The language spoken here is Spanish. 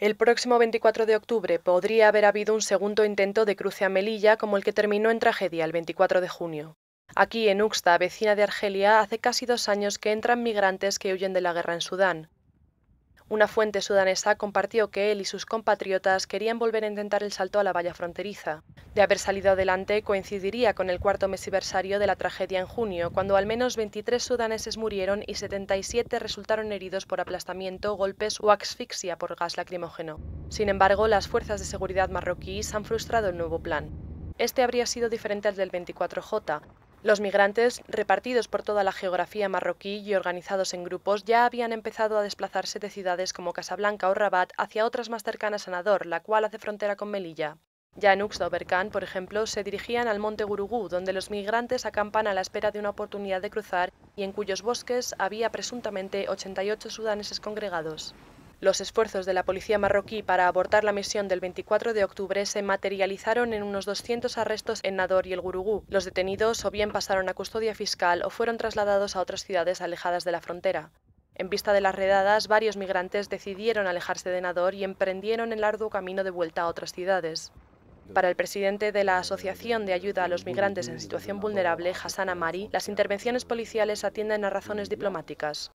El próximo 24 de octubre podría haber habido un segundo intento de cruce a Melilla como el que terminó en tragedia el 24 de junio. Aquí, en Uxta, vecina de Argelia, hace casi dos años que entran migrantes que huyen de la guerra en Sudán. Una fuente sudanesa compartió que él y sus compatriotas querían volver a intentar el salto a la valla fronteriza. De haber salido adelante coincidiría con el cuarto mesiversario de la tragedia en junio, cuando al menos 23 sudaneses murieron y 77 resultaron heridos por aplastamiento, golpes o asfixia por gas lacrimógeno. Sin embargo, las fuerzas de seguridad marroquíes han frustrado el nuevo plan. Este habría sido diferente al del 24J, los migrantes, repartidos por toda la geografía marroquí y organizados en grupos, ya habían empezado a desplazarse de ciudades como Casablanca o Rabat hacia otras más cercanas a Nador, la cual hace frontera con Melilla. Ya en Uxda por ejemplo, se dirigían al monte Gurugú, donde los migrantes acampan a la espera de una oportunidad de cruzar y en cuyos bosques había presuntamente 88 sudaneses congregados. Los esfuerzos de la policía marroquí para abortar la misión del 24 de octubre se materializaron en unos 200 arrestos en Nador y el Gurugú. Los detenidos o bien pasaron a custodia fiscal o fueron trasladados a otras ciudades alejadas de la frontera. En vista de las redadas, varios migrantes decidieron alejarse de Nador y emprendieron el arduo camino de vuelta a otras ciudades. Para el presidente de la Asociación de Ayuda a los Migrantes en Situación Vulnerable, Hassan Amari, las intervenciones policiales atienden a razones diplomáticas.